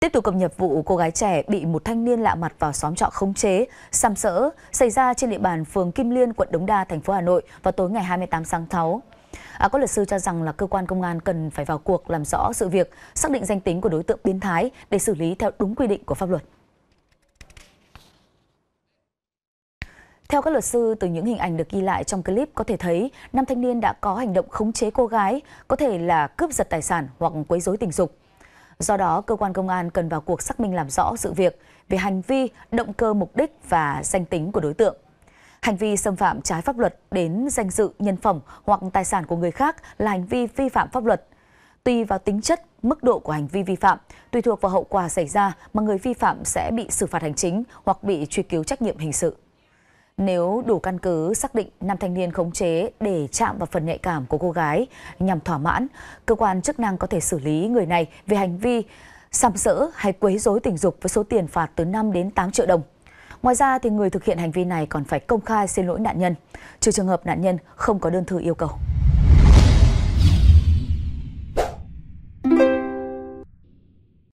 Tiếp tục cập nhật vụ cô gái trẻ bị một thanh niên lạ mặt vào xóm trọ khống chế, xăm sỡ xảy ra trên địa bàn phường Kim Liên, quận Đống Đa, thành phố Hà Nội vào tối ngày 28 tháng 6. À, các luật sư cho rằng là cơ quan công an cần phải vào cuộc làm rõ sự việc, xác định danh tính của đối tượng biến thái để xử lý theo đúng quy định của pháp luật. Theo các luật sư, từ những hình ảnh được ghi lại trong clip có thể thấy nam thanh niên đã có hành động khống chế cô gái, có thể là cướp giật tài sản hoặc quấy rối tình dục. Do đó, cơ quan công an cần vào cuộc xác minh làm rõ sự việc về hành vi, động cơ mục đích và danh tính của đối tượng. Hành vi xâm phạm trái pháp luật đến danh dự, nhân phẩm hoặc tài sản của người khác là hành vi vi phạm pháp luật. Tùy vào tính chất, mức độ của hành vi vi phạm, tùy thuộc vào hậu quả xảy ra mà người vi phạm sẽ bị xử phạt hành chính hoặc bị truy cứu trách nhiệm hình sự nếu đủ căn cứ xác định nam thanh niên khống chế để chạm vào phần nhạy cảm của cô gái nhằm thỏa mãn, cơ quan chức năng có thể xử lý người này về hành vi sàm sỡ hay quấy rối tình dục với số tiền phạt từ 5 đến 8 triệu đồng. Ngoài ra thì người thực hiện hành vi này còn phải công khai xin lỗi nạn nhân, trừ trường hợp nạn nhân không có đơn thư yêu cầu.